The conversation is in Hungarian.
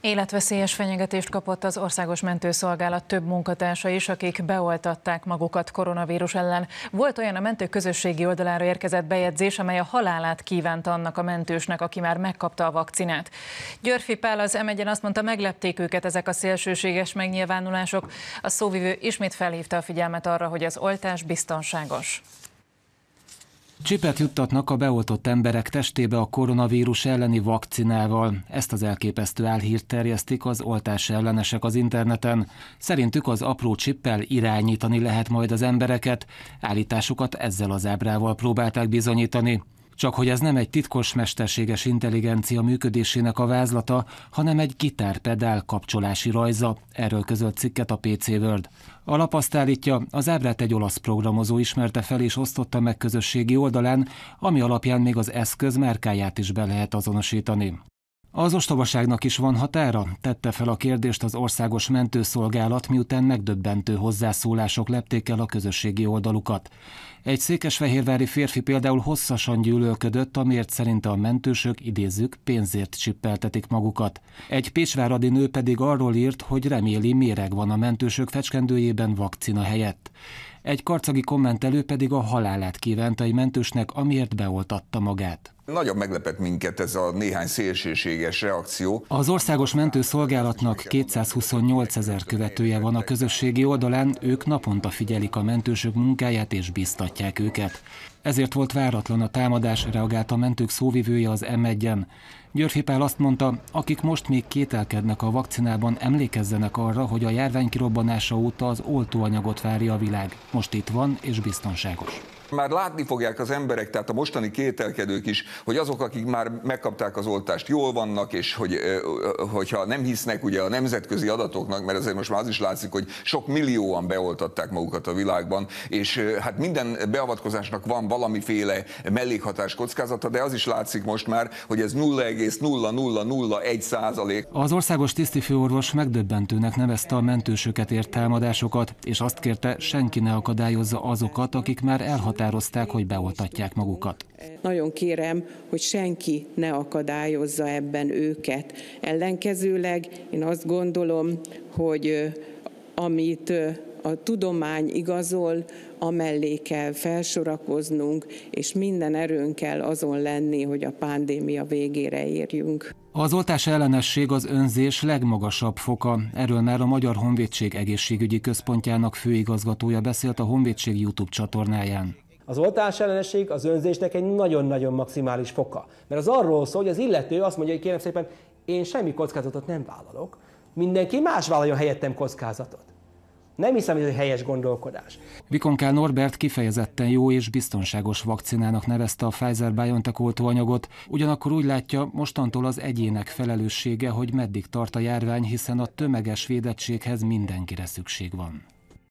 Életveszélyes fenyegetést kapott az Országos Mentőszolgálat több munkatársa is, akik beoltatták magukat koronavírus ellen. Volt olyan a mentők közösségi oldalára érkezett bejegyzés, amely a halálát kívánt annak a mentősnek, aki már megkapta a vakcinát. Györfi Pál az m azt mondta, meglepték őket ezek a szélsőséges megnyilvánulások. A szóvivő ismét felhívta a figyelmet arra, hogy az oltás biztonságos. Csipet juttatnak a beoltott emberek testébe a koronavírus elleni vakcinával. Ezt az elképesztő álhírt terjesztik az oltás ellenesek az interneten. Szerintük az apró csippel irányítani lehet majd az embereket. Állításukat ezzel az ábrával próbálták bizonyítani. Csak hogy ez nem egy titkos mesterséges intelligencia működésének a vázlata, hanem egy gitárpedál kapcsolási rajza, erről közölt cikket a PC World. A lap azt állítja, az ábrát egy olasz programozó ismerte fel és osztotta meg közösségi oldalán, ami alapján még az eszköz márkáját is be lehet azonosítani. Az ostobaságnak is van határa? Tette fel a kérdést az országos mentőszolgálat, miután megdöbbentő hozzászólások lepték el a közösségi oldalukat. Egy székesfehérvári férfi például hosszasan gyűlölködött, amiért szerinte a mentősök, idézzük, pénzért csippeltetik magukat. Egy pécsváradi nő pedig arról írt, hogy reméli méreg van a mentősök fecskendőjében vakcina helyett. Egy karcagi kommentelő pedig a halálát kívánta egy mentősnek, amiért beoltatta magát. Nagyon meglepett minket ez a néhány szélsőséges reakció. Az Országos Mentőszolgálatnak 228 ezer követője van a közösségi oldalán, ők naponta figyelik a mentősök munkáját és biztatják őket. Ezért volt váratlan a támadás, reagált a mentők szóvivője az M1-en. Györfi Pál azt mondta, akik most még kételkednek a vakcinában, emlékezzenek arra, hogy a járvány kirobbanása óta az oltóanyagot várja a világ. Most itt van és biztonságos. Már látni fogják az emberek, tehát a mostani kételkedők is, hogy azok, akik már megkapták az oltást, jól vannak, és hogy, hogyha nem hisznek ugye a nemzetközi adatoknak, mert azért most már az is látszik, hogy sok millióan beoltatták magukat a világban, és hát minden beavatkozásnak van valamiféle mellékhatás kockázata, de az is látszik most már, hogy ez 0,0001 százalék. Az országos tisztifőorvos megdöbbentőnek nevezte a mentősöket ért támadásokat, és azt kérte, senki ne akadályozza azokat, akik már elhatározták elhatározták, hogy beoltatják magukat. Nagyon kérem, hogy senki ne akadályozza ebben őket. Ellenkezőleg én azt gondolom, hogy amit a tudomány igazol, amellé kell felsorakoznunk, és minden erőnkkel azon lenni, hogy a pandémia végére érjünk. Az oltás ellenesség az önzés legmagasabb foka. Erről már a Magyar Honvédség Egészségügyi Központjának főigazgatója beszélt a Honvédség YouTube csatornáján. Az oltás ellenesség az önzésnek egy nagyon-nagyon maximális foka. Mert az arról szól, hogy az illető azt mondja, hogy kérem szépen, én semmi kockázatot nem vállalok, mindenki más vállaljon helyettem kockázatot. Nem hiszem, hogy ez egy helyes gondolkodás. Vikonkál Norbert kifejezetten jó és biztonságos vakcinának nevezte a Pfizer-BioNTech oltóanyagot, ugyanakkor úgy látja, mostantól az egyének felelőssége, hogy meddig tart a járvány, hiszen a tömeges védettséghez mindenkire szükség van.